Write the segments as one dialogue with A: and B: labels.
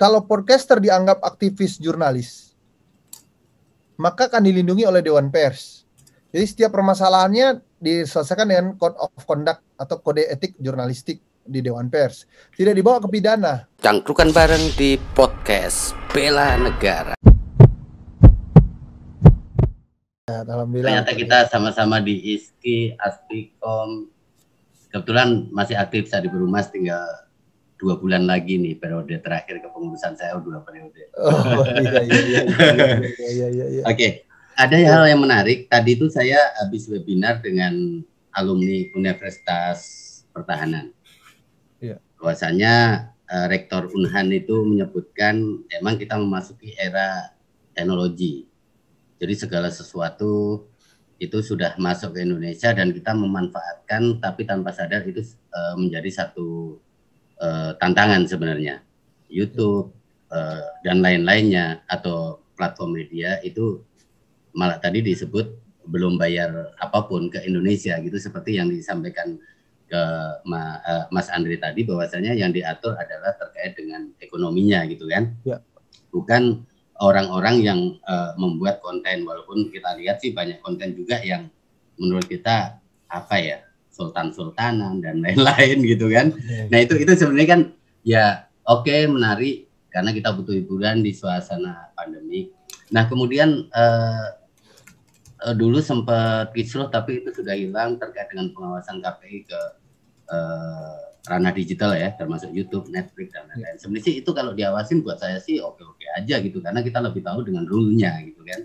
A: kalau podcaster dianggap aktivis jurnalis, maka akan dilindungi oleh Dewan Pers. Jadi setiap permasalahannya diselesaikan dengan code of conduct atau kode etik jurnalistik di Dewan Pers. Tidak dibawa ke pidana.
B: Cangkrukan bareng di podcast Bela Negara.
A: Ya, alhamdulillah. Ternyata kita
B: sama-sama di ISKI, Astikom. Kebetulan masih aktif saya di Berumas tinggal dua bulan lagi nih periode terakhir kepengurusan saya oh, dua periode. Oke, ada ya. hal yang menarik. Tadi itu saya habis webinar dengan alumni Universitas Pertahanan. Iya. Bahwasanya uh, rektor Unhan itu menyebutkan emang kita memasuki era teknologi. Jadi segala sesuatu itu sudah masuk ke Indonesia dan kita memanfaatkan tapi tanpa sadar itu eh, menjadi satu uh, tantangan sebenarnya. YouTube uh, dan lain-lainnya atau platform media itu malah tadi disebut belum bayar apapun ke Indonesia gitu seperti yang disampaikan ke Ma, uh, Mas Andri tadi bahwasanya yang diatur adalah terkait dengan ekonominya gitu kan. Ya. Bukan orang-orang yang uh, membuat konten walaupun kita lihat sih banyak konten juga yang menurut kita apa ya sultan-sultanan dan lain-lain gitu kan. Iya, iya. Nah itu itu sebenarnya kan ya oke okay, menarik karena kita butuh hiburan di suasana pandemi. Nah kemudian eh, eh dulu sempat kisruh tapi itu sudah hilang terkait dengan pengawasan KPI ke eh, ranah digital ya termasuk YouTube, Netflix dan iya. lain-lain. Sebenarnya itu kalau diawasin buat saya sih oke-oke aja gitu karena kita lebih tahu dengan rule gitu kan.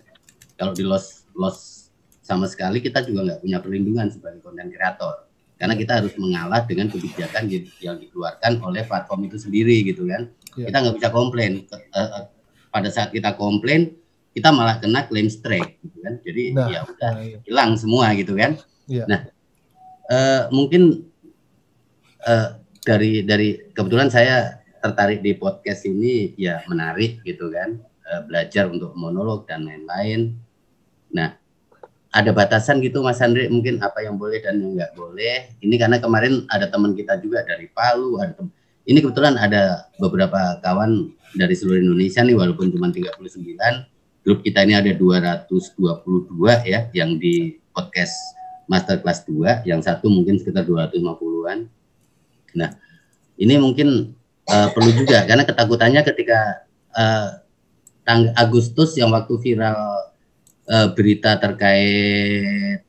B: Kalau di loss los sama sekali kita juga nggak punya perlindungan sebagai konten kreator karena kita harus mengalah dengan kebijakan yang dikeluarkan oleh platform itu sendiri gitu kan ya. kita nggak bisa komplain eh, eh, pada saat kita komplain kita malah kena claim strike gitu kan jadi nah, ya udah nah, iya. hilang semua gitu kan ya. nah uh, mungkin uh, dari dari kebetulan saya tertarik di podcast ini ya menarik gitu kan uh, belajar untuk monolog dan lain-lain nah ada batasan gitu Mas Andre mungkin apa yang boleh dan yang nggak boleh. Ini karena kemarin ada teman kita juga dari Palu, ada ini kebetulan ada beberapa kawan dari seluruh Indonesia nih walaupun cuma 39 grup kita ini ada 222 ya yang di podcast master kelas 2 yang satu mungkin sekitar 250-an. Nah, ini mungkin uh, perlu juga karena ketakutannya ketika uh, Agustus yang waktu viral uh, berita terkait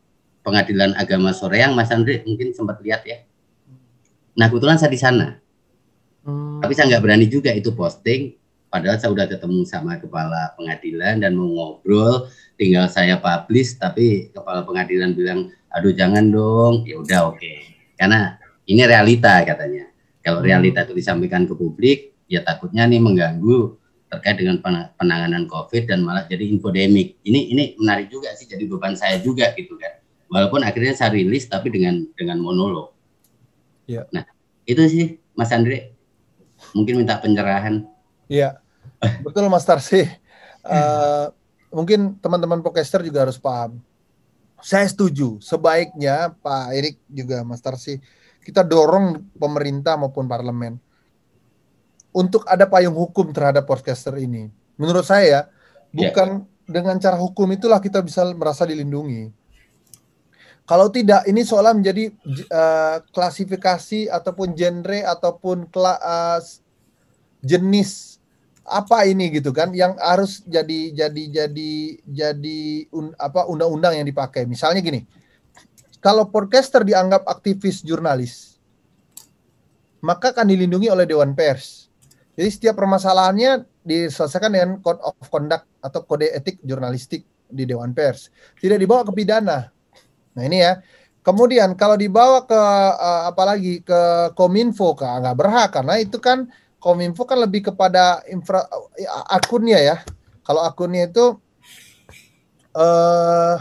B: pengadilan agama sore yang Mas Andre mungkin sempat lihat ya. Nah kebetulan saya di sana, hmm. tapi saya nggak berani juga itu posting. Padahal saya udah ketemu sama kepala pengadilan dan mau ngobrol, tinggal saya publish. Tapi kepala pengadilan bilang, aduh jangan dong. Ya udah oke, okay. karena ini realita katanya. Kalau realita hmm. itu disampaikan ke publik, ya takutnya nih mengganggu terkait dengan penanganan COVID dan malah jadi infodemik. Ini ini menarik juga sih jadi beban saya juga gitu kan. Walaupun akhirnya saya rilis tapi dengan dengan monolog. Ya. Nah itu sih Mas Andre mungkin minta pencerahan.
A: Iya betul Mas Tarsi. uh, hmm. eh, mungkin teman-teman podcaster juga harus paham. Saya setuju sebaiknya Pak Erik juga Mas Tarsi kita dorong pemerintah maupun parlemen untuk ada payung hukum terhadap podcaster ini. Menurut saya, ya. bukan dengan cara hukum itulah kita bisa merasa dilindungi. Kalau tidak, ini seolah menjadi uh, klasifikasi ataupun genre ataupun kelas eh, jenis apa ini gitu kan yang harus jadi jadi jadi jadi un, apa undang-undang yang dipakai. Misalnya gini. Kalau podcaster dianggap aktivis jurnalis, maka akan dilindungi oleh dewan pers jadi setiap permasalahannya diselesaikan dengan code of conduct atau kode etik jurnalistik di Dewan Pers. Tidak dibawa ke pidana. Nah ini ya. Kemudian kalau dibawa ke uh, eh, apalagi ke Kominfo kan nggak berhak karena itu kan Kominfo kan lebih kepada infra ya, akunnya ya. Kalau akunnya itu eh uh,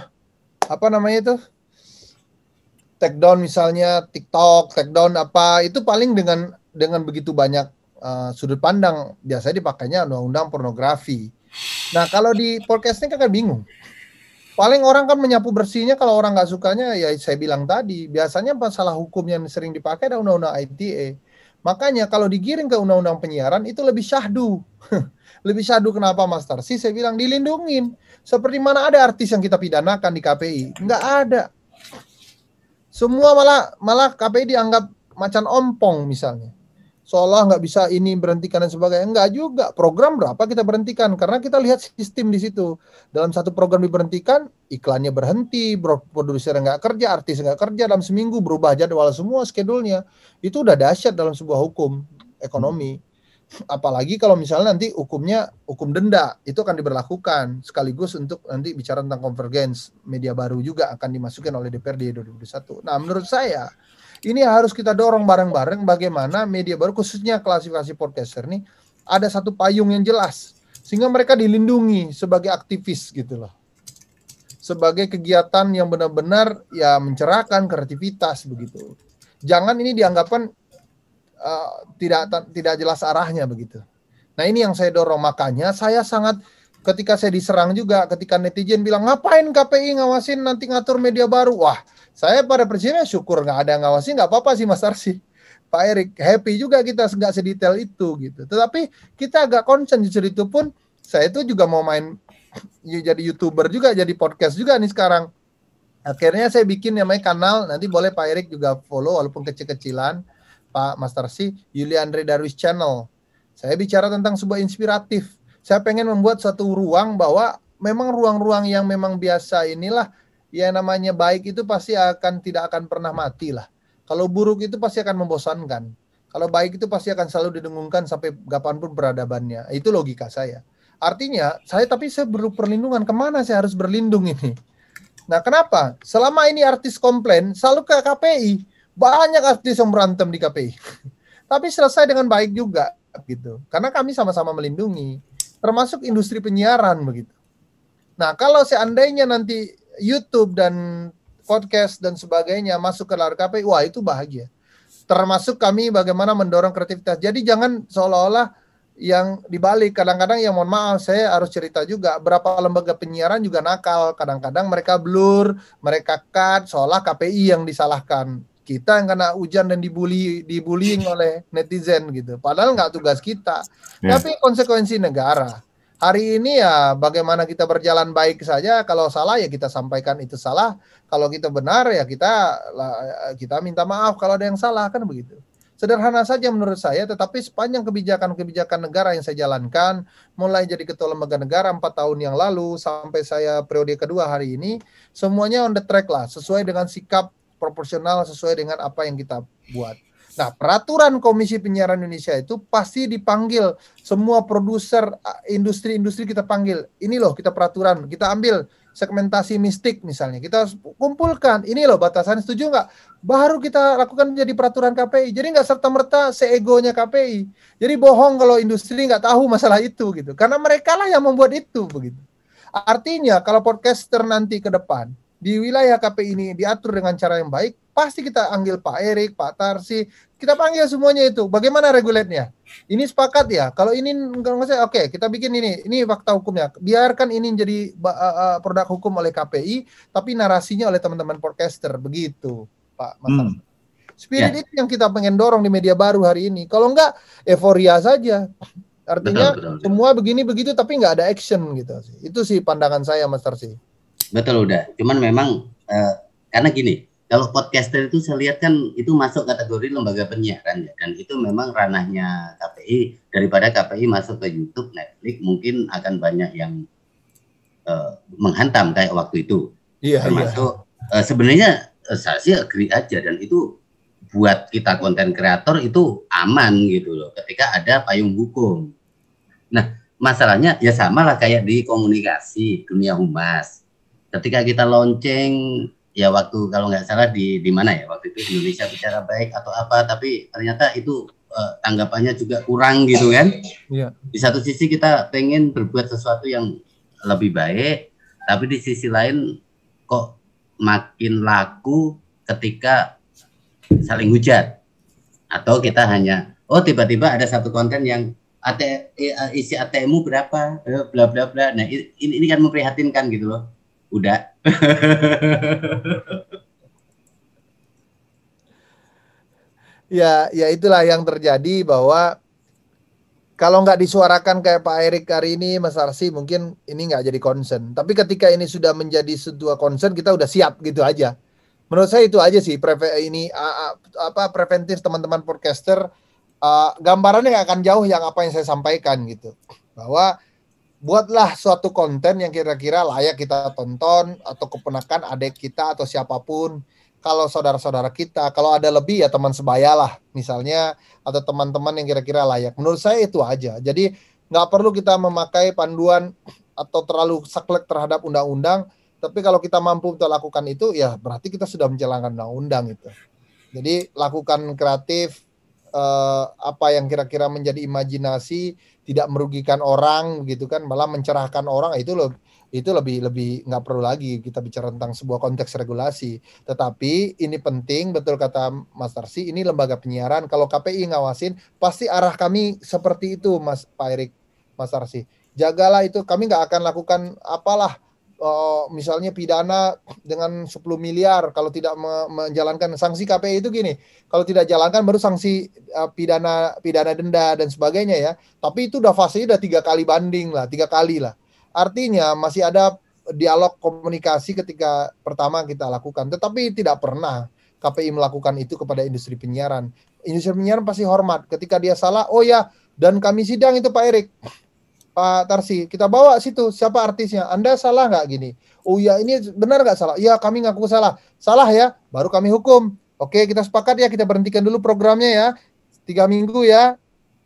A: apa namanya itu? takedown misalnya TikTok, takedown apa itu paling dengan dengan begitu banyak Eh, sudut pandang biasanya dipakainya undang-undang pornografi. Nah kalau di podcast ini kakak bingung. Paling orang kan menyapu bersihnya kalau orang nggak sukanya ya saya bilang tadi biasanya masalah hukum yang sering dipakai adalah undang-undang ITE. Makanya kalau digiring ke undang-undang penyiaran itu lebih syahdu. lebih syahdu kenapa Mas Tarsi? Saya bilang dilindungin. Seperti mana ada artis yang kita pidanakan di KPI? Nggak ada. Semua malah malah KPI dianggap macan ompong misalnya seolah nggak bisa ini berhentikan dan sebagainya. nggak juga. Program berapa kita berhentikan? Karena kita lihat sistem di situ. Dalam satu program diberhentikan, iklannya berhenti, produser nggak kerja, artis nggak kerja, dalam seminggu berubah jadwal semua skedulnya. Itu udah dahsyat dalam sebuah hukum ekonomi. Apalagi kalau misalnya nanti hukumnya hukum denda itu akan diberlakukan sekaligus untuk nanti bicara tentang konvergens media baru juga akan dimasukkan oleh DPRD 2021. Nah, menurut saya ini harus kita dorong bareng-bareng bagaimana media baru khususnya klasifikasi podcaster nih ada satu payung yang jelas sehingga mereka dilindungi sebagai aktivis gitu loh. Sebagai kegiatan yang benar-benar ya mencerahkan kreativitas begitu. Jangan ini dianggapkan uh, tidak tidak jelas arahnya begitu. Nah, ini yang saya dorong makanya saya sangat ketika saya diserang juga ketika netizen bilang ngapain KPI ngawasin nanti ngatur media baru wah saya pada prinsipnya syukur nggak ada ngawasin nggak apa-apa sih Mas Arsi Pak Erik happy juga kita nggak sedetail itu gitu tetapi kita agak concern justru itu pun saya itu juga mau main ya jadi youtuber juga jadi podcast juga nih sekarang akhirnya saya bikin namanya kanal nanti boleh Pak Erik juga follow walaupun kecil-kecilan Pak Mas Si Yuli Andre Darwis Channel saya bicara tentang sebuah inspiratif saya pengen membuat satu ruang bahwa memang ruang-ruang yang memang biasa inilah yang namanya baik itu pasti akan tidak akan pernah mati lah. Kalau buruk itu pasti akan membosankan. Kalau baik itu pasti akan selalu didengungkan sampai kapanpun beradabannya. Itu logika saya. Artinya, saya tapi saya perlu perlindungan. Kemana saya harus berlindung ini? Nah, kenapa? Selama ini artis komplain, selalu ke KPI. Banyak artis yang berantem di KPI. Tapi selesai dengan baik juga. gitu. Karena kami sama-sama melindungi termasuk industri penyiaran begitu. Nah, kalau seandainya nanti YouTube dan podcast dan sebagainya masuk ke LRKP, wah itu bahagia. Termasuk kami bagaimana mendorong kreativitas. Jadi jangan seolah-olah yang dibalik kadang-kadang yang mohon maaf saya harus cerita juga berapa lembaga penyiaran juga nakal kadang-kadang mereka blur mereka cut seolah KPI yang disalahkan kita yang kena hujan dan dibully dibullying oleh netizen gitu padahal nggak tugas kita yeah. tapi konsekuensi negara hari ini ya bagaimana kita berjalan baik saja kalau salah ya kita sampaikan itu salah kalau kita benar ya kita kita minta maaf kalau ada yang salah kan begitu sederhana saja menurut saya tetapi sepanjang kebijakan-kebijakan negara yang saya jalankan mulai jadi ketua lembaga negara empat tahun yang lalu sampai saya periode kedua hari ini semuanya on the track lah sesuai dengan sikap proporsional sesuai dengan apa yang kita buat. Nah, peraturan Komisi Penyiaran Indonesia itu pasti dipanggil semua produser industri-industri kita panggil. Ini loh kita peraturan, kita ambil segmentasi mistik misalnya. Kita kumpulkan, ini loh batasan setuju nggak? Baru kita lakukan menjadi peraturan KPI. Jadi nggak serta-merta seegonya KPI. Jadi bohong kalau industri nggak tahu masalah itu gitu. Karena mereka lah yang membuat itu begitu. Artinya kalau podcaster nanti ke depan di wilayah KPI ini diatur dengan cara yang baik, pasti kita panggil Pak Erik, Pak Tarsi, kita panggil semuanya itu. Bagaimana regulatnya? Ini sepakat ya. Kalau ini kalau nggak saya, oke, okay, kita bikin ini. Ini fakta hukumnya. Biarkan ini jadi eh, eh, produk hukum oleh KPI, tapi narasinya oleh teman-teman podcaster begitu, Pak. Hmm. Spirit yeah. itu yang kita pengen dorong di media baru hari ini. Kalau enggak, euforia saja.
B: Artinya betul, betul, betul.
A: semua begini begitu tapi nggak ada action gitu. Itu sih pandangan saya, Mas Tarsi.
B: Betul udah. Cuman memang uh, karena gini, kalau podcaster itu saya lihat kan itu masuk kategori lembaga penyiaran ya dan itu memang ranahnya KPI daripada KPI masuk ke YouTube, Netflix mungkin akan banyak yang uh, menghantam kayak waktu itu.
A: Iya. iya. Termasuk
B: iya. Uh, sebenarnya uh, saya sih agree aja dan itu buat kita konten kreator itu aman gitu loh ketika ada payung hukum. Nah masalahnya ya sama lah kayak di komunikasi dunia humas ketika kita launching ya waktu kalau nggak salah di di mana ya waktu itu Indonesia bicara baik atau apa tapi ternyata itu uh, tanggapannya juga kurang gitu kan yeah. di satu sisi kita pengen berbuat sesuatu yang lebih baik tapi di sisi lain kok makin laku ketika saling hujat atau kita hanya oh tiba-tiba ada satu konten yang AT, eh, isi ATM-mu berapa eh, bla bla bla nah ini, ini kan memprihatinkan gitu loh Udah.
A: ya, ya itulah yang terjadi bahwa kalau nggak disuarakan kayak Pak Erik hari ini, Mas Arsi mungkin ini nggak jadi concern. Tapi ketika ini sudah menjadi sebuah concern, kita udah siap gitu aja. Menurut saya itu aja sih preve ini apa preventif teman-teman podcaster uh, gambarannya nggak akan jauh yang apa yang saya sampaikan gitu bahwa buatlah suatu konten yang kira-kira layak kita tonton atau kepenakan adik kita atau siapapun kalau saudara-saudara kita kalau ada lebih ya teman sebaya lah misalnya atau teman-teman yang kira-kira layak menurut saya itu aja jadi nggak perlu kita memakai panduan atau terlalu saklek terhadap undang-undang tapi kalau kita mampu untuk lakukan itu ya berarti kita sudah menjalankan undang-undang itu jadi lakukan kreatif uh, apa yang kira-kira menjadi imajinasi tidak merugikan orang gitu kan malah mencerahkan orang itu loh itu lebih lebih nggak perlu lagi kita bicara tentang sebuah konteks regulasi. Tetapi ini penting betul kata Mas Tarsi ini lembaga penyiaran kalau KPI ngawasin pasti arah kami seperti itu Mas Pak Erik Mas Tarsi. Jagalah itu kami nggak akan lakukan apalah uh, misalnya pidana dengan 10 miliar kalau tidak me menjalankan sanksi KPI itu gini, kalau tidak jalankan baru sanksi uh, pidana pidana denda dan sebagainya ya. Tapi itu udah fasenya udah tiga kali banding lah, tiga kali lah. Artinya masih ada dialog komunikasi ketika pertama kita lakukan, tetapi tidak pernah KPI melakukan itu kepada industri penyiaran. Industri penyiaran pasti hormat ketika dia salah, oh ya dan kami sidang itu Pak Erik Pak Tarsi, kita bawa situ siapa artisnya. Anda salah nggak gini? Oh ya ini benar nggak salah? iya kami ngaku salah. Salah ya, baru kami hukum. Oke kita sepakat ya kita berhentikan dulu programnya ya tiga minggu ya.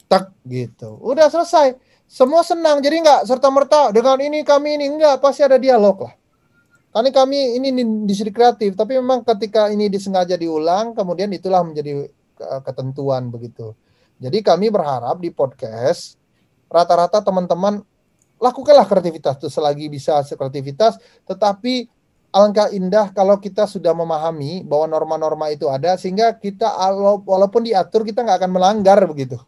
A: Tak gitu. Udah selesai. Semua senang. Jadi nggak serta merta dengan ini kami ini nggak pasti ada dialog lah. Karena kami ini industri kreatif, tapi memang ketika ini disengaja diulang, kemudian itulah menjadi ketentuan begitu. Jadi kami berharap di podcast rata-rata teman-teman lakukanlah kreativitas itu selagi bisa kreativitas tetapi alangkah indah kalau kita sudah memahami bahwa norma-norma itu ada sehingga kita walaupun diatur kita nggak akan melanggar begitu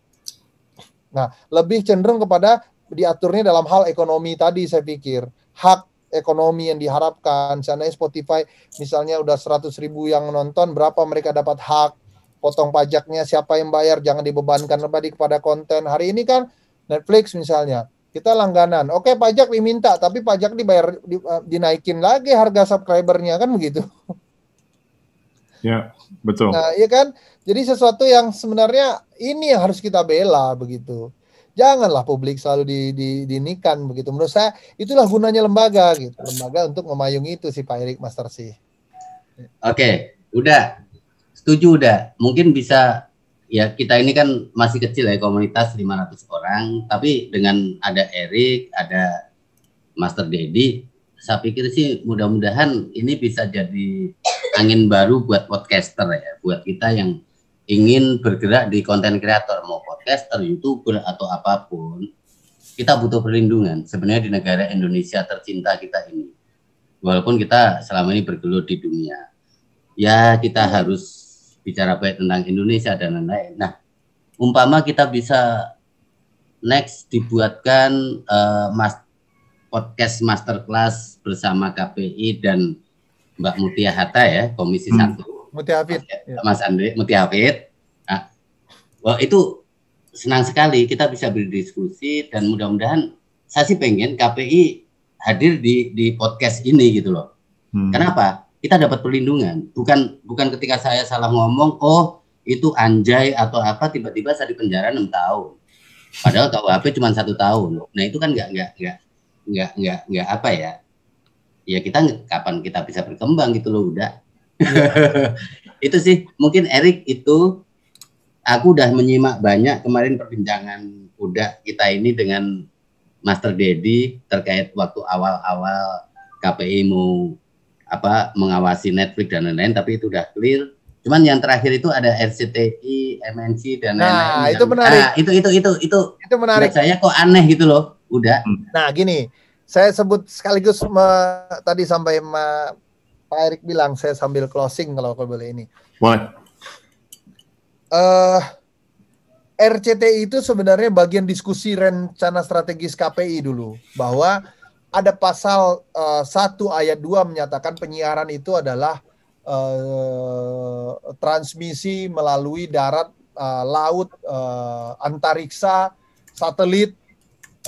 A: nah lebih cenderung kepada diaturnya dalam hal ekonomi tadi saya pikir hak ekonomi yang diharapkan seandainya Spotify misalnya udah 100 ribu yang nonton berapa mereka dapat hak potong pajaknya siapa yang bayar jangan dibebankan lebih kepada konten hari ini kan Netflix misalnya, kita langganan. Oke, pajak diminta, tapi pajak dibayar di, eh, dinaikin lagi harga subscribernya kan begitu.
B: Ya, betul.
A: Nah, iya kan? Jadi sesuatu yang sebenarnya ini yang harus kita bela begitu. Janganlah publik selalu di, di, dinikan begitu. Menurut saya itulah gunanya lembaga gitu. Lembaga untuk memayungi itu si Pak Erik Master sih.
B: Oke, udah. Setuju udah. Mungkin bisa ya kita ini kan masih kecil ya komunitas 500 orang tapi dengan ada Erik ada Master Dedi saya pikir sih mudah-mudahan ini bisa jadi angin baru buat podcaster ya buat kita yang ingin bergerak di konten kreator mau podcaster youtuber atau apapun kita butuh perlindungan sebenarnya di negara Indonesia tercinta kita ini walaupun kita selama ini bergelut di dunia ya kita harus bicara baik tentang Indonesia dan lain-lain. Nah, umpama kita bisa next dibuatkan uh, mas podcast masterclass bersama KPI dan Mbak Mutia Hatta ya, Komisi hmm.
A: 1. Mutia Hafid. Ya. Mas Andre,
B: Mutia Hafid. Nah, well, itu senang sekali kita bisa berdiskusi dan mudah-mudahan saya sih pengen KPI hadir di di podcast ini gitu loh. Hmm. Kenapa? kita dapat perlindungan. Bukan bukan ketika saya salah ngomong, oh itu anjay atau apa, tiba-tiba saya dipenjara enam tahun. Padahal apa cuma satu tahun. Nah itu kan nggak nggak nggak nggak nggak nggak apa ya? Ya kita kapan kita bisa berkembang gitu loh udah. Iya. itu sih mungkin Erik itu aku udah menyimak banyak kemarin perbincangan udah kita ini dengan Master Dedi terkait waktu awal-awal KPI mau apa mengawasi Netflix dan lain-lain tapi itu udah clear cuman yang terakhir itu ada RCTI, MNC dan nah, lain-lain nah lain itu menarik nah, itu itu itu itu itu menarik saya kok aneh gitu loh udah hmm. nah gini saya sebut sekaligus me, tadi sampai
A: me, Pak Erik bilang saya sambil closing kalau kau boleh ini What uh, eh, RCTI itu sebenarnya bagian diskusi rencana strategis KPI dulu bahwa ada pasal uh, eh, 1 ayat 2 menyatakan penyiaran itu adalah uh, transmisi melalui darat, uh, laut, uh, antariksa, satelit,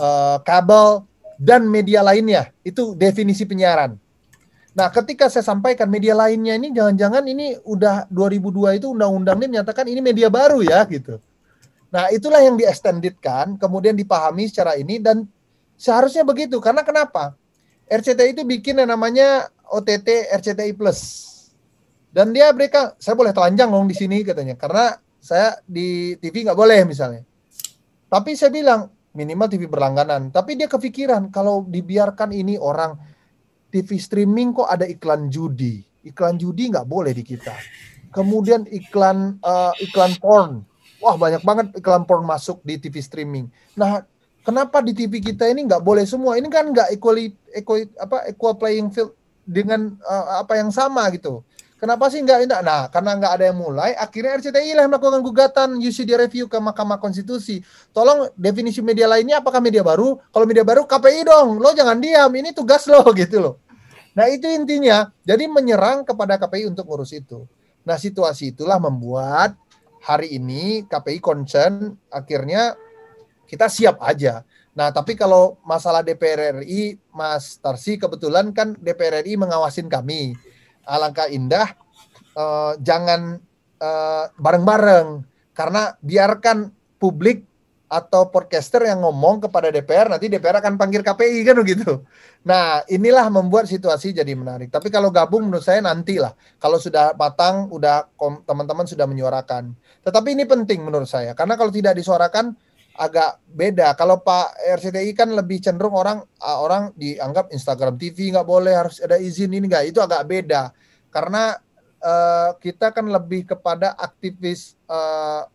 A: uh, kabel dan media lainnya. Itu definisi penyiaran. Nah, ketika saya sampaikan media lainnya ini jangan-jangan ini udah 2002 itu undang undang ini menyatakan ini media baru ya gitu. Nah, itulah yang diekstenditkan, kemudian dipahami secara ini dan Seharusnya begitu. Karena kenapa? RCTI itu bikin yang namanya OTT RCTI Plus. Dan dia mereka, saya boleh telanjang dong di sini katanya. Karena saya di TV nggak boleh misalnya. Tapi saya bilang, minimal TV berlangganan. Tapi dia kepikiran kalau dibiarkan ini orang TV streaming kok ada iklan judi. Iklan judi nggak boleh di kita. Kemudian iklan uh, iklan porn. Wah banyak banget iklan porn masuk di TV streaming. Nah kenapa di TV kita ini nggak boleh semua? Ini kan nggak equal equal apa equal playing field dengan uh, apa yang sama gitu. Kenapa sih nggak enggak? Nah, karena nggak ada yang mulai, akhirnya RCTI lah melakukan gugatan UCD review ke Mahkamah Konstitusi. Tolong definisi media lainnya apakah media baru? Kalau media baru KPI dong, lo jangan diam, ini tugas lo gitu loh. Nah itu intinya, jadi menyerang kepada KPI untuk urus itu. Nah situasi itulah membuat hari ini KPI concern akhirnya kita siap aja. Nah, tapi kalau masalah DPR RI, Mas Tarsi kebetulan kan DPR RI mengawasin kami. Alangkah indah uh, jangan bareng eh, bareng-bareng karena biarkan publik atau podcaster yang ngomong kepada DPR nanti DPR akan panggil KPI kan begitu. Nah, inilah membuat situasi jadi menarik. Tapi kalau gabung menurut saya nantilah kalau sudah matang, udah teman-teman sudah menyuarakan. Tetapi ini penting menurut saya karena kalau tidak disuarakan agak beda. Kalau Pak RCTI kan lebih cenderung orang orang dianggap Instagram TV nggak boleh harus ada izin ini nggak itu agak beda karena uh, kita kan lebih kepada aktivis uh,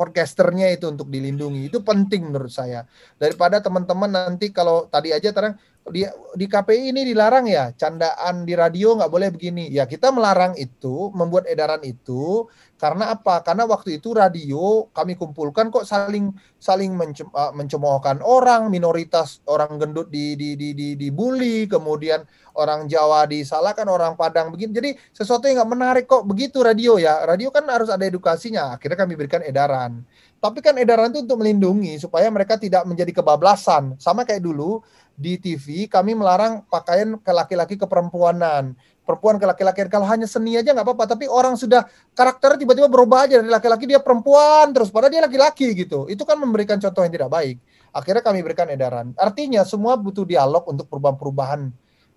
A: itu untuk dilindungi itu penting menurut saya daripada teman-teman nanti kalau tadi aja terang di, di KPI ini dilarang ya candaan di radio nggak boleh begini ya kita melarang itu membuat edaran itu karena apa karena waktu itu radio kami kumpulkan kok saling saling eh, mencemoohkan orang minoritas orang gendut di di di di dibully kemudian orang Jawa disalahkan orang Padang begini jadi sesuatu yang nggak menarik kok begitu radio ya radio kan harus ada edukasinya akhirnya kami berikan edaran tapi kan edaran itu untuk melindungi supaya mereka tidak menjadi kebablasan. Sama kayak dulu di TV kami melarang pakaian ke laki-laki ke perempuanan. Perempuan ke laki-laki kalau hanya seni aja nggak apa-apa, tapi orang sudah karakternya tiba-tiba berubah aja dari laki-laki dia perempuan terus padahal dia laki-laki gitu. Itu kan memberikan contoh yang tidak baik. Akhirnya kami berikan edaran. Artinya semua butuh dialog untuk perubahan-perubahan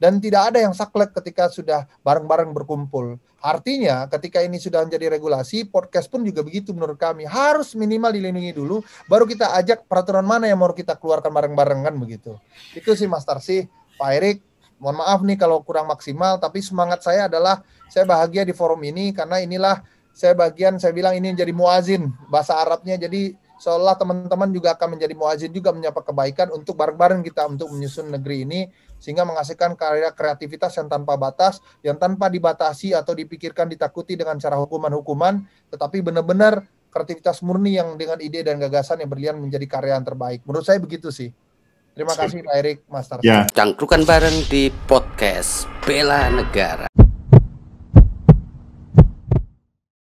A: dan tidak ada yang saklek ketika sudah bareng-bareng berkumpul. Artinya, ketika ini sudah menjadi regulasi, podcast pun juga begitu menurut kami. Harus minimal dilindungi dulu, baru kita ajak peraturan mana yang mau kita keluarkan bareng-bareng kan begitu. Itu sih Mas Tarsi, Pak Erik, mohon maaf nih kalau kurang maksimal, tapi semangat saya adalah saya bahagia di forum ini karena inilah saya bagian, saya bilang ini jadi muazin bahasa Arabnya, jadi seolah teman-teman juga akan menjadi muazin juga menyapa kebaikan untuk bareng-bareng kita untuk menyusun negeri ini sehingga menghasilkan karya kreativitas yang tanpa batas, yang tanpa dibatasi atau dipikirkan ditakuti dengan cara hukuman-hukuman, tetapi benar-benar kreativitas murni yang dengan ide dan gagasan yang berlian menjadi karya yang terbaik. Menurut saya begitu sih. Terima kasih Pak Erik, Mas Ya.
B: Cangkrukan bareng di podcast Bela Negara.